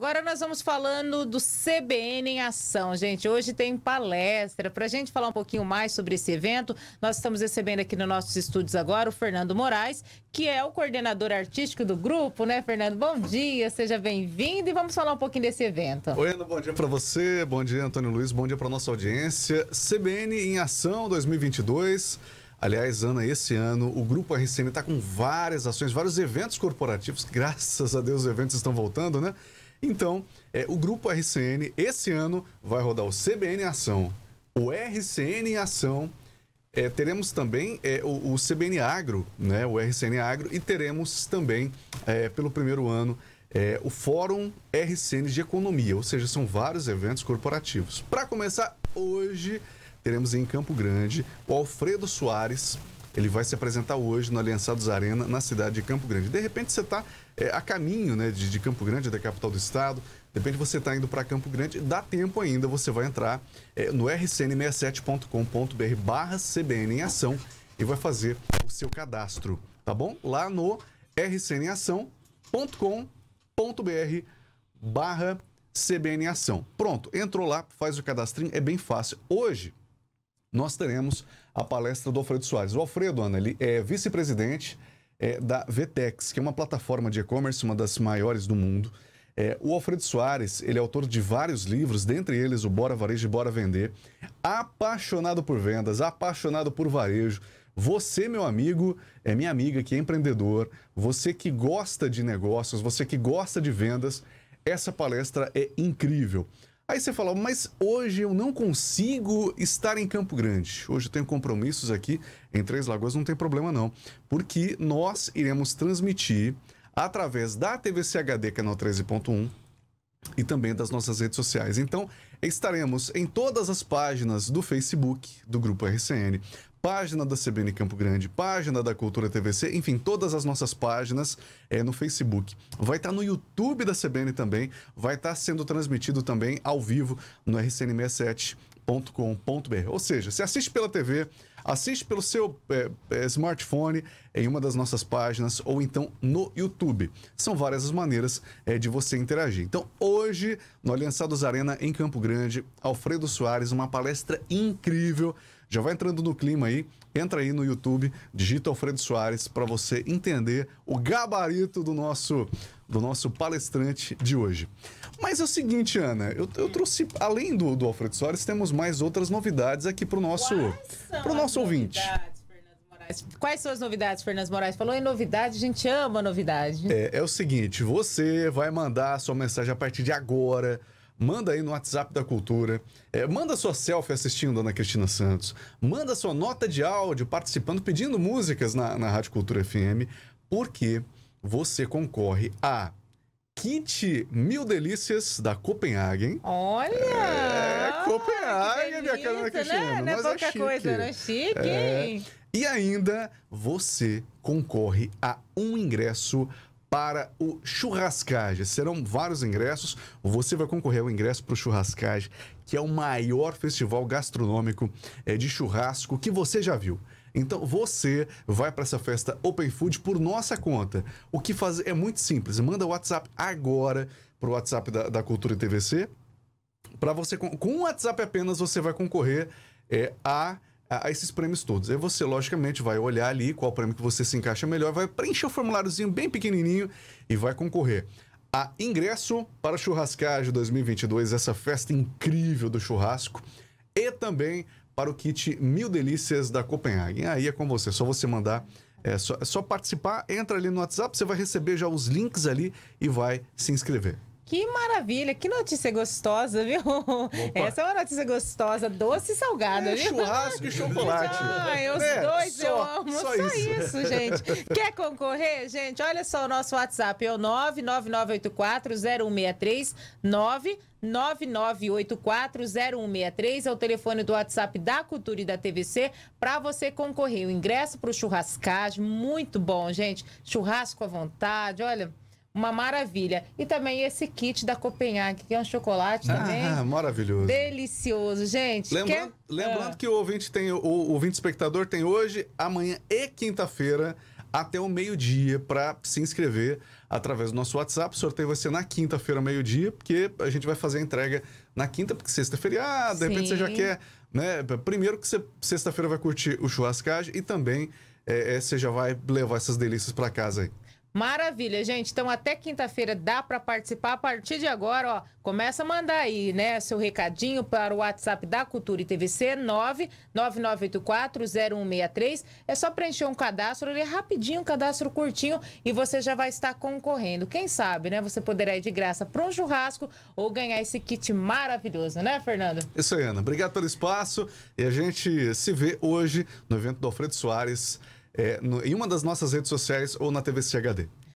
Agora nós vamos falando do CBN em Ação, gente. Hoje tem palestra. Para a gente falar um pouquinho mais sobre esse evento, nós estamos recebendo aqui nos nossos estúdios agora o Fernando Moraes, que é o coordenador artístico do grupo, né, Fernando? Bom dia, seja bem-vindo e vamos falar um pouquinho desse evento. Oi, Ana, bom dia para você, bom dia, Antônio Luiz, bom dia para nossa audiência. CBN em Ação 2022. Aliás, Ana, esse ano o Grupo RCM está com várias ações, vários eventos corporativos. Graças a Deus os eventos estão voltando, né? Então, é, o Grupo RCN, esse ano, vai rodar o CBN Ação, o RCN Ação, é, teremos também é, o, o, CBN Agro, né, o RCN Agro, e teremos também, é, pelo primeiro ano, é, o Fórum RCN de Economia, ou seja, são vários eventos corporativos. Para começar, hoje teremos em Campo Grande o Alfredo Soares ele vai se apresentar hoje no Aliançados Arena, na cidade de Campo Grande. De repente você está é, a caminho né, de, de Campo Grande, da capital do estado, Depende repente você está indo para Campo Grande, dá tempo ainda, você vai entrar é, no rcn67.com.br barra CBN em ação e vai fazer o seu cadastro, tá bom? Lá no rcnação.com.br barra CBN Ação. Pronto, entrou lá, faz o cadastrinho, é bem fácil. Hoje, nós teremos a palestra do Alfredo Soares. O Alfredo, Ana, ele é vice-presidente é, da Vetex, que é uma plataforma de e-commerce, uma das maiores do mundo. É, o Alfredo Soares, ele é autor de vários livros, dentre eles o Bora Varejo e Bora Vender. Apaixonado por vendas, apaixonado por varejo. Você, meu amigo, é minha amiga que é empreendedor, você que gosta de negócios, você que gosta de vendas, essa palestra é incrível. Aí você fala, mas hoje eu não consigo estar em Campo Grande. Hoje eu tenho compromissos aqui em Três Lagoas, não tem problema não. Porque nós iremos transmitir através da TVCHD, canal 13.1, e também das nossas redes sociais. Então, estaremos em todas as páginas do Facebook do Grupo RCN, página da CBN Campo Grande, página da Cultura TVC, enfim, todas as nossas páginas é no Facebook. Vai estar tá no YouTube da CBN também, vai estar tá sendo transmitido também ao vivo no RCN67 www.tvconfidência.com.br. Ou seja, se assiste pela TV, assiste pelo seu é, smartphone em uma das nossas páginas ou então no YouTube. São várias as maneiras é, de você interagir. Então, hoje, no Aliançados Arena, em Campo Grande, Alfredo Soares, uma palestra incrível já vai entrando no clima aí, entra aí no YouTube, digita Alfredo Soares para você entender o gabarito do nosso do nosso palestrante de hoje. Mas é o seguinte, Ana, eu, eu trouxe, além do, do Alfredo Soares, temos mais outras novidades aqui para o nosso, pro nosso ouvinte. Quais são as novidades, Fernandes Moraes? Falou em novidade, a gente ama novidade. É, é o seguinte, você vai mandar a sua mensagem a partir de agora manda aí no WhatsApp da Cultura, é, manda sua selfie assistindo Ana Cristina Santos, manda sua nota de áudio participando, pedindo músicas na, na Rádio Cultura FM, porque você concorre a kit Mil Delícias da Copenhagen. Olha! É, Copenhagen, minha cara né? Cristina. Não, não é, é pouca é coisa, não é chique, é. E ainda você concorre a um ingresso para o churrascage Serão vários ingressos. Você vai concorrer ao ingresso para o churrascage que é o maior festival gastronômico eh, de churrasco que você já viu. Então você vai para essa festa Open Food por nossa conta. O que fazer é muito simples. Manda o WhatsApp agora para o WhatsApp da, da Cultura TVC. Para você com o WhatsApp apenas você vai concorrer é, a a, a, esses prêmios todos. Aí você, logicamente, vai olhar ali qual prêmio que você se encaixa melhor, vai preencher o formuláriozinho bem pequenininho e vai concorrer a ingresso para churrascagem de 2022, essa festa incrível do churrasco, e também para o kit Mil Delícias da Copenhagen. Aí é com você, é só você mandar, é só, é só participar, entra ali no WhatsApp, você vai receber já os links ali e vai se inscrever. Que maravilha, que notícia gostosa, viu? Opa. Essa é uma notícia gostosa, doce e salgada, é, viu? Churrasco e chocolate. Ai, os é, dois só, eu amo. Só, só isso. isso. gente. Quer concorrer, gente? Olha só o nosso WhatsApp, é o 999840163, 999840163, é o telefone do WhatsApp da Cultura e da TVC, para você concorrer. O ingresso para o churrascagem, muito bom, gente. Churrasco à vontade, olha... Uma maravilha. E também esse kit da Copenhague, que é um chocolate ah, também. Ah, maravilhoso. Delicioso, gente. Lembrando, Quer... lembrando ah. que o ouvinte tem, o, ouvinte espectador tem hoje, amanhã e quinta-feira até o meio-dia para se inscrever através do nosso WhatsApp. O sorteio vai ser na quinta-feira, meio-dia, porque a gente vai fazer a entrega na quinta, porque sexta é feriado, de Sim. repente você já quer, né? Primeiro que você sexta-feira vai curtir o churrascagem e também é, é você já vai levar essas delícias para casa aí. Maravilha, gente. Então até quinta-feira dá para participar. A partir de agora, ó, começa a mandar aí, né, seu recadinho para o WhatsApp da Cultura e TVC 999840163. É só preencher um cadastro, ele é rapidinho, um cadastro curtinho e você já vai estar concorrendo. Quem sabe, né, você poderá ir de graça para um churrasco ou ganhar esse kit maravilhoso, né, Fernando? Isso aí, Ana. Obrigado pelo espaço e a gente se vê hoje no evento do Alfredo Soares é, no, em uma das nossas redes sociais ou na TV